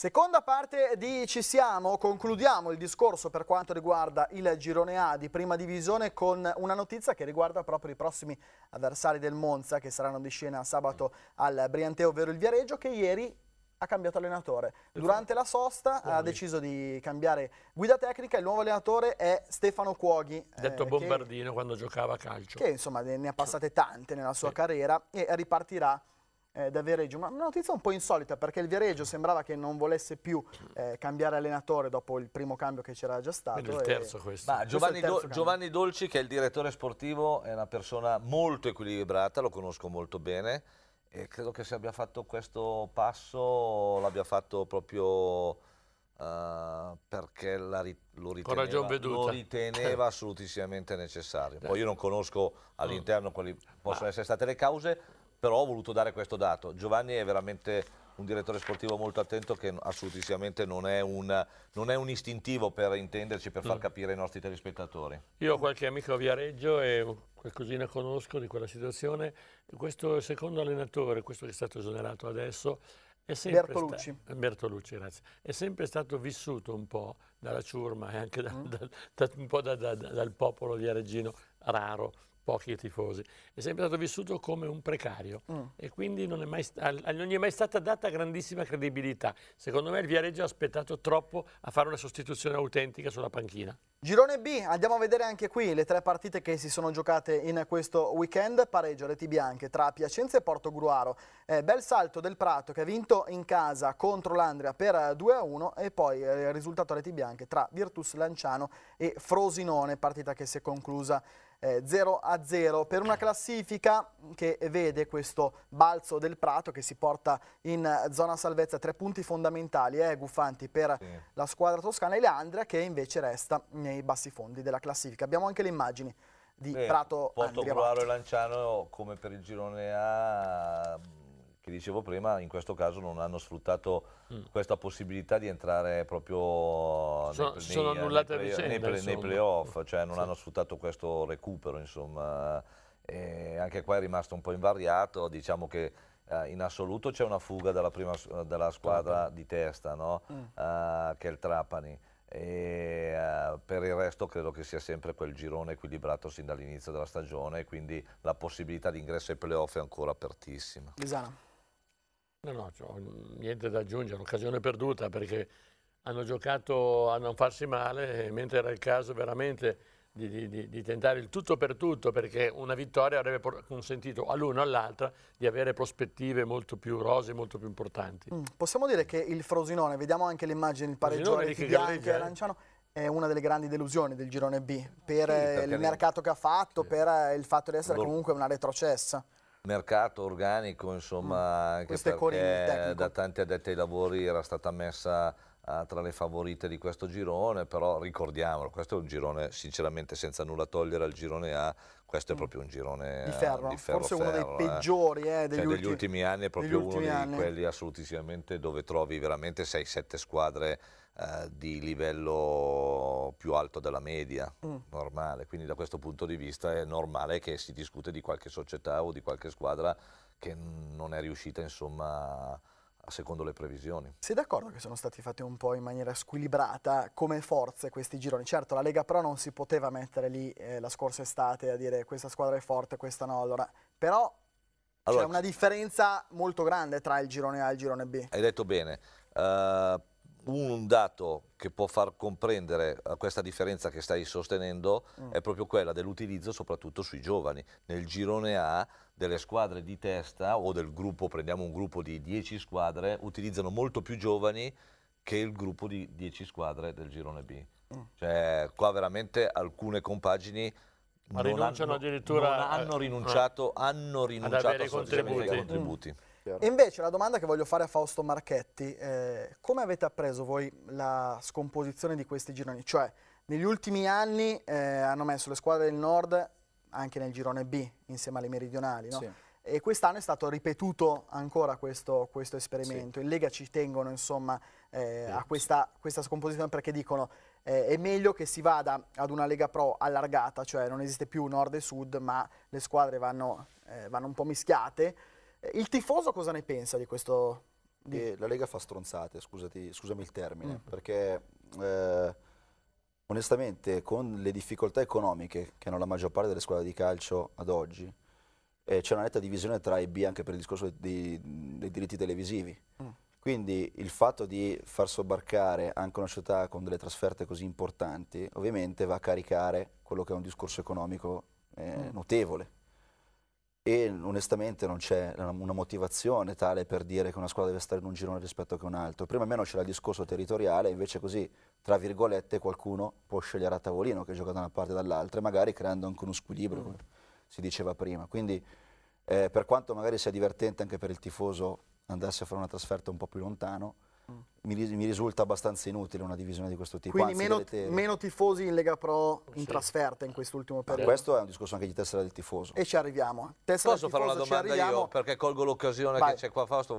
Seconda parte di Ci siamo, concludiamo il discorso per quanto riguarda il girone A di prima divisione con una notizia che riguarda proprio i prossimi avversari del Monza che saranno di scena sabato al Brianteo, ovvero il Viareggio, che ieri ha cambiato allenatore. Esatto. Durante la sosta ha deciso di cambiare guida tecnica il nuovo allenatore è Stefano Cuoghi. Eh, Detto eh, bombardino che, quando giocava a calcio. Che insomma ne ha passate tante nella sua sì. carriera e ripartirà eh, da Viareggio, ma una notizia un po' insolita perché il Viareggio sembrava che non volesse più eh, cambiare allenatore dopo il primo cambio che c'era già stato. Quindi il terzo e... questo. Ma Giovanni, questo terzo Do Giovanni Dolci che è il direttore sportivo è una persona molto equilibrata, lo conosco molto bene e credo che se abbia fatto questo passo l'abbia fatto proprio... Uh, perché ri lo, riteneva, lo, riteneva, assolutissimamente necessario. Poi io non conosco all'interno quali possono essere state le cause, però ho voluto dare questo dato. Giovanni è veramente un direttore sportivo molto attento che assolutamente non è un, non è un istintivo per intenderci, per far mm. capire i nostri telespettatori. Io ho qualche amico a Viareggio e qualcosina conosco di quella situazione. Questo secondo allenatore, questo che è stato esonerato adesso, è sempre, Bertolucci. Sta Bertolucci è sempre stato vissuto un po' dalla ciurma e anche da, mm. da, da, un po' dal popolo viareggino raro pochi tifosi, è sempre stato vissuto come un precario mm. e quindi non, mai, non, gli è mai stata data grandissima credibilità. Secondo me il Viareggio ha aspettato troppo a fare una sostituzione autentica sulla panchina. Girone B, andiamo a vedere anche qui le tre partite che si sono giocate in questo weekend, pareggio, reti bianche tra Piacenza e Porto Gruaro. Eh, bel salto del Prato che ha vinto in casa contro l'Andria per 2-1 e poi eh, il risultato a reti bianche tra Virtus Lanciano e Frosinone, partita che si è conclusa eh, 0 a 0 per una classifica che vede questo balzo del Prato che si porta in eh, zona salvezza tre punti fondamentali eh, Guffanti per sì. la squadra toscana e Leandria che invece resta nei bassi fondi della classifica abbiamo anche le immagini di Beh, Prato Porto e Lanciano come per il girone A che dicevo prima, in questo caso non hanno sfruttato mm. questa possibilità di entrare proprio sono, nei, sono nei, nei, nei, playoff, cioè non sì. hanno sfruttato questo recupero, insomma. E anche qua è rimasto un po' invariato, diciamo che eh, in assoluto c'è una fuga dalla, prima, dalla squadra di testa, no? mm. uh, che è il Trapani. E, uh, per il resto credo che sia sempre quel girone equilibrato sin dall'inizio della stagione, quindi la possibilità di ingresso ai playoff è ancora apertissima. Lisana. No, no, cioè, niente da aggiungere, occasione perduta perché hanno giocato a non farsi male, eh, mentre era il caso veramente di, di, di tentare il tutto per tutto, perché una vittoria avrebbe consentito all'uno o all'altra di avere prospettive molto più rose, molto più importanti. Mm, possiamo dire che il Frosinone, vediamo anche l'immagine, il pareggio di Bianchi e eh? Lanciano, è una delle grandi delusioni del girone B, per sì, il mercato che ha fatto, sì. per il fatto di essere boh. comunque una retrocessa mercato organico, insomma, mm. anche perché da tanti addetti ai lavori era stata messa uh, tra le favorite di questo girone, però ricordiamolo, questo è un girone sinceramente senza nulla togliere al girone A, questo è mm. proprio un girone di ferro, eh, di ferro forse ferro, uno dei eh. peggiori eh, cioè, degli, cioè, ultimi, degli, ultimi, anni, è proprio uno anni. di quelli assolutissimamente dove trovi veramente 6-7 squadre eh, di livello più alto della media mm. normale, quindi da questo punto di vista è normale che si discute di qualche società o di qualche squadra che non è riuscita insomma a secondo le previsioni. Sei d'accordo che sono stati fatti un po' in maniera squilibrata come forze questi gironi? Certo, la Lega però non si poteva mettere lì eh, la scorsa estate a dire questa squadra è forte, questa no, allora, però allora, c'è una differenza molto grande tra il girone A e il girone B. Hai detto bene. Uh, un dato che può far comprendere eh, questa differenza che stai sostenendo mm. è proprio quella dell'utilizzo soprattutto sui giovani. Nel girone A delle squadre di testa o del gruppo, prendiamo un gruppo di 10 squadre, utilizzano molto più giovani che il gruppo di 10 squadre del girone B. Mm. Cioè, qua veramente alcune compagini non hanno, eh, non hanno, rinunciato, a, hanno rinunciato ad avere contributi. ai contributi. Mm chiaro. invece la domanda che voglio fare a Fausto Marchetti, eh, come avete appreso voi la scomposizione di questi gironi? Cioè, negli ultimi anni eh, hanno messo le squadre del nord anche nel girone B, insieme alle meridionali, no? sì. E quest'anno è stato ripetuto ancora questo, questo esperimento. Sì. In Lega ci tengono insomma, eh, sì. a questa, questa, scomposizione perché dicono eh, è meglio che si vada ad una Lega Pro allargata, cioè non esiste più nord e sud, ma le squadre vanno, eh, vanno un po' mischiate il tifoso cosa ne pensa di questo? Di... Eh, la Lega fa stronzate, scusati, scusami il termine, mm. perché eh, onestamente con le difficoltà economiche che hanno la maggior parte delle squadre di calcio ad oggi, eh, c'è una netta divisione tra i B anche per il discorso di, dei diritti televisivi. Mm. Quindi il fatto di far sobbarcare anche una società con delle trasferte così importanti ovviamente va a caricare quello che è un discorso economico eh, mm. notevole e onestamente non c'è una motivazione tale per dire che una squadra deve stare in un girone rispetto a un altro. Prima almeno c'era il discorso territoriale, invece così, tra virgolette, qualcuno può scegliere a tavolino che gioca da una parte o dall'altra, magari creando anche uno squilibrio, come si diceva prima. Quindi eh, per quanto magari sia divertente anche per il tifoso andarsi a fare una trasferta un po' più lontano, mi, mi, risulta abbastanza inutile una divisione di questo tipo. Quindi Anzi, meno, meno, tifosi in Lega Pro in sì. trasferta in quest'ultimo periodo. Ma questo è un discorso anche di tessera del tifoso. E ci arriviamo. Tessera Posso fare una domanda io? Perché colgo l'occasione che c'è qua Fausto.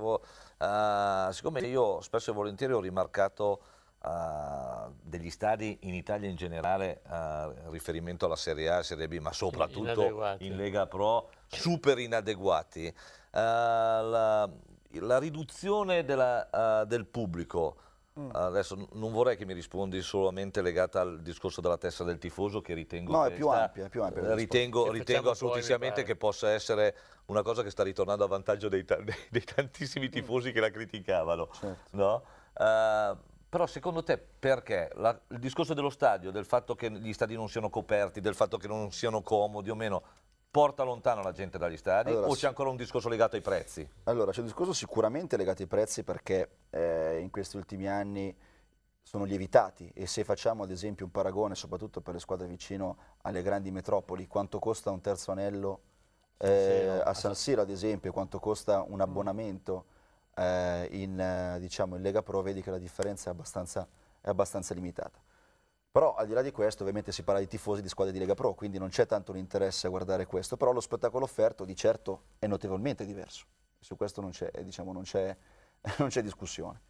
Uh, siccome io spesso e volentieri ho rimarcato uh, degli stadi in Italia in generale, uh, riferimento alla Serie A, Serie B, ma soprattutto in Lega Pro, super inadeguati. Uh, la, la riduzione della, uh, del pubblico, mm. Ah, adesso non vorrei che mi rispondi solamente legata al discorso della testa del tifoso che ritengo... No, è, più sta, ampia, è più ampia, eh, Ritengo, ritengo assolutamente che possa essere una cosa che sta ritornando a vantaggio dei, dei tantissimi mm. tifosi mm. che la criticavano. Certo. No? Uh, però secondo te perché? La, il discorso dello stadio, del fatto che gli stadi non siano coperti, del fatto che non siano comodi o meno, porta lontano la gente dagli stadi allora, o c'è ancora un discorso legato ai prezzi? Allora, c'è un discorso sicuramente legato ai prezzi perché eh, in questi ultimi anni sono lievitati e se facciamo ad esempio un paragone soprattutto per le squadre vicino alle grandi metropoli, quanto costa un terzo anello eh, a San Siro ad esempio, quanto costa un mm. abbonamento eh, in, diciamo, in Lega Pro, vedi che la differenza è abbastanza, è abbastanza limitata. Però al di là di questo ovviamente si parla di tifosi di squadre di Lega Pro, quindi non c'è tanto un interesse a guardare questo, però lo spettacolo offerto di certo è notevolmente diverso. Su questo non c'è, eh, diciamo, non c'è, non c'è discussione.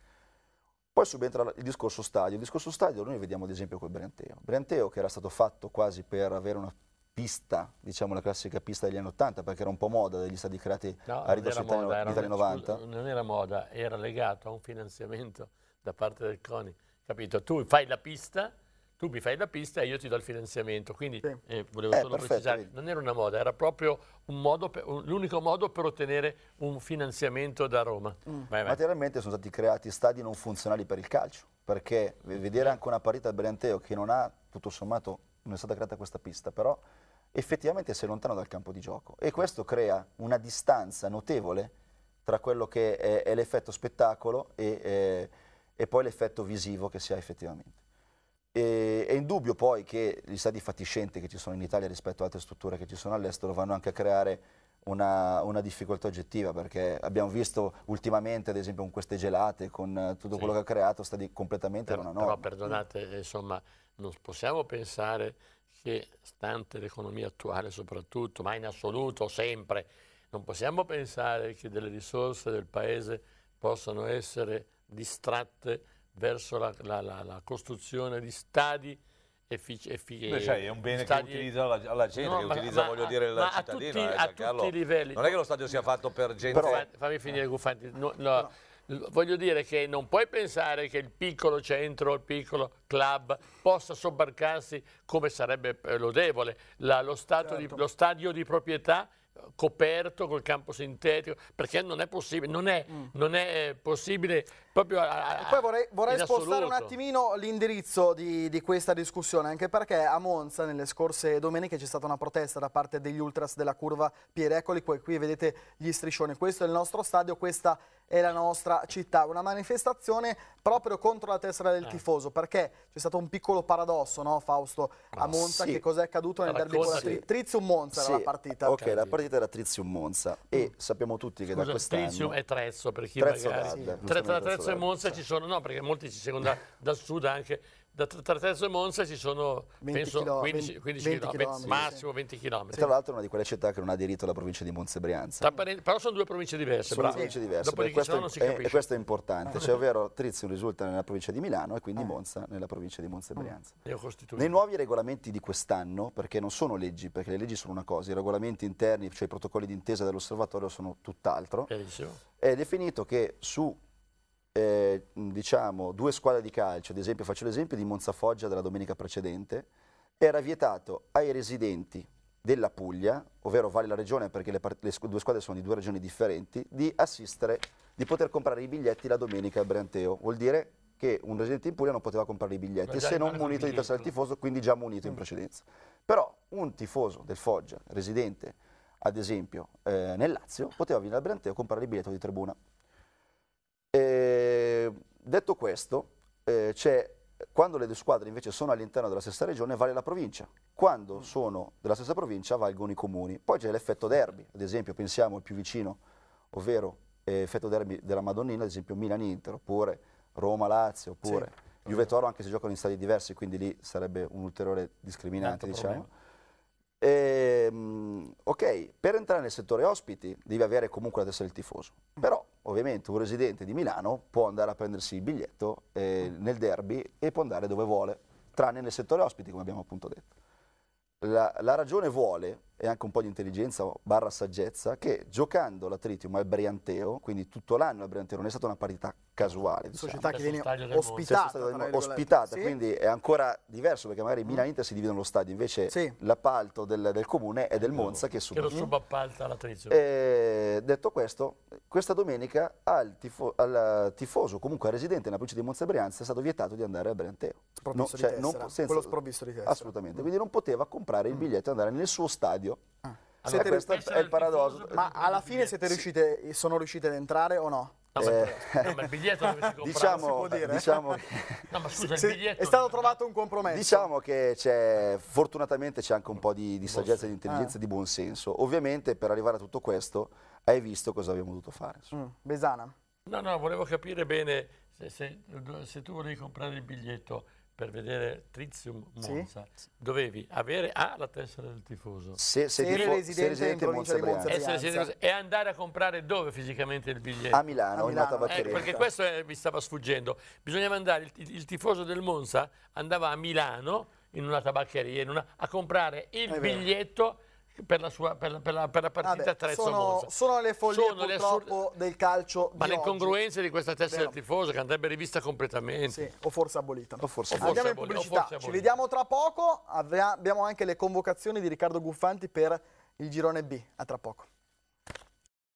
Poi subentra il discorso stadio. Il discorso stadio noi vediamo ad esempio col Brianteo, Brianteo che era stato fatto quasi per avere una pista, diciamo la classica pista degli anni 80, perché era un po' moda degli stadi creati no, a ridosso degli anni, anni 90. Non era moda, era legato a un finanziamento da parte del CONI. Capito? Tu fai la pista tu mi fai la pista e io ti do il finanziamento. Quindi sì. eh, volevo eh, solo perfetto, precisare, quindi. non era una moda, era proprio l'unico modo per ottenere un finanziamento da Roma. Mm. Vai, vai. Materialmente sono stati creati stadi non funzionali per il calcio, perché vedere anche una partita al Brianteo che non ha, tutto sommato, non è stata creata questa pista, però effettivamente si è lontano dal campo di gioco e questo crea una distanza notevole tra quello che è, è l'effetto spettacolo e, eh, e poi l'effetto visivo che si ha effettivamente. E, è indubbio poi che gli stadi fatiscenti che ci sono in Italia rispetto ad altre strutture che ci sono all'estero vanno anche a creare una, una, difficoltà oggettiva perché abbiamo visto ultimamente ad esempio con queste gelate, con tutto sì. quello che ha creato, stadi completamente per, non norma. Però perdonate, eh, insomma non possiamo pensare che stante l'economia attuale soprattutto, ma in assoluto sempre, non possiamo pensare che delle risorse del Paese possano essere distratte verso la, la, la, la costruzione di stadi efficaci. cioè, è un bene stadi... che utilizza la, la gente, no, che ma, utilizza, ma, voglio dire, la cittadina. Tutti, eh, a tutti i livelli. Non è che lo stadio sia fatto per gente... Però, fammi finire, eh. Gufanti. No, no, voglio dire che non puoi pensare che il piccolo centro, il piccolo club possa sobbarcarsi come sarebbe eh, lodevole la, lo, certo. di, lo, stadio di proprietà eh, coperto col campo sintetico perché non è possibile, non è, mm. non è possibile proprio a, a, poi vorrei, vorrei spostare assoluto. un attimino l'indirizzo di, di, questa discussione, anche perché a Monza nelle scorse domeniche c'è stata una protesta da parte degli ultras della curva Pier. Eccoli qui, qui vedete gli striscioni. Questo è il nostro stadio, questa è la nostra città. Una manifestazione proprio contro la tessera del eh. tifoso, perché c'è stato un piccolo paradosso, no Fausto? A ah, Monza, sì. che cos'è accaduto nel derby con la tri- Trizium Monza sì. era la partita. Ok, la partita era Trizium Monza e mm. sappiamo tutti che Scusa, da quest'anno... Trizium è Trezzo, per chi Trezzo magari... Sì. Tre, Terzo e Monza ci sono, no, perché molti ci seguono da, dal sud anche. Da tra Terzo e Monza ci sono penso, km, 15, 15 20 km, km, massimo sì. 20 km. E tra l'altro è una di quelle città che non ha diritto alla provincia di Monzebrianza. Però sono due province diverse. Sono due province diverse. Dopo di questo, non si eh, capisce. E questo è importante, cioè ovvero Trizio risulta nella provincia di Milano e quindi mm. Monza nella provincia di Monza e Brianza. Mm. Nei nuovi regolamenti di quest'anno, perché non sono leggi, perché le leggi sono una cosa, i regolamenti interni, cioè i protocolli d'intesa dell'osservatorio sono tutt'altro, è definito che su eh, diciamo, due squadre di calcio, ad esempio faccio l'esempio di Monza Foggia della domenica precedente, era vietato ai residenti della Puglia, ovvero vale la regione perché le, le due squadre sono di due regioni differenti, di assistere, di poter comprare i biglietti la domenica al Branteo. Vuol dire che un residente in Puglia non poteva comprare i biglietti se non munito di tassare del tifoso, quindi già munito in mm. precedenza. Però un tifoso del Foggia, residente ad esempio eh, nel Lazio, poteva venire al Branteo e comprare il biglietto di tribuna. Detto questo, eh, quando le due squadre invece sono all'interno della stessa regione vale la provincia, quando mm. sono della stessa provincia valgono i comuni. Poi c'è l'effetto derby, ad esempio pensiamo al più vicino, ovvero eh, derby della Madonnina, ad esempio Milan-Inter, oppure Roma-Lazio, oppure sì, Juve-Toro, anche se giocano in stadi diversi, quindi lì sarebbe un ulteriore discriminante, diciamo. E, ehm, ok, per entrare nel settore ospiti devi avere comunque la testa del tifoso, mm. però ovviamente un residente di Milano può andare a prendersi il biglietto eh, nel derby e può andare dove vuole, tranne nel settore ospiti, come abbiamo appunto detto. La, la ragione vuole e anche un po' di intelligenza barra saggezza che giocando l'Atritium al Brianteo, quindi tutto l'anno al Brianteo, non è stata una partita casuale. Diciamo. Società che viene ospitata. ospitata, ospitata sì. quindi è ancora diverso perché magari mm. Milan Inter si dividono lo stadio, invece sì. l'appalto del, del, comune è del mm. Monza che, sub- che lo mm. subappalta l'Atritium. detto questo, questa domenica al, tifo al tifoso, comunque al residente nella provincia di Monza e Brianza, è stato vietato di andare al Brianteo. No, cioè, non, senza, quello sprovvisto di testa. Assolutamente, mm. quindi non poteva comprare il biglietto e andare nel suo stadio studio. Ah. Allora, questo è il paradosso. Ma alla fine siete riuscite, eh, sì. sono riuscite ad entrare o no? No, eh, ma il biglietto dove si comprava, diciamo, si può dire. Diciamo che, no, ma scusa, il biglietto... È stato trovato un compromesso. Diciamo che c'è, fortunatamente c'è anche un po' di, di saggezza, di intelligenza, e ah. di senso. Ovviamente per arrivare a tutto questo hai visto cosa abbiamo dovuto fare. Mm. Besana. No, no, volevo capire bene se, se, se tu volevi comprare il biglietto per vedere Trizium Monza sì. dovevi avere A la tessera del tifoso se, se, se tifo, residente, se residente in Monza, Monza residente, e andare a comprare dove fisicamente il biglietto? A Milano, a Milano. Eh, perché questo è, eh, mi stava sfuggendo bisognava andare, il, il, tifoso del Monza andava a Milano in una tabaccheria in una, a comprare il è biglietto vero per la, sua, per, per la, per la partita ah beh, sono, sono, le follie sono purtroppo le del calcio Ma le incongruenze di questa testa del tifoso che andrebbe rivista completamente. Sì, o forse abolita. O forse Andiamo in pubblicità, ci vediamo tra poco. Abbiamo anche le convocazioni di Riccardo Guffanti per il girone B. A tra poco.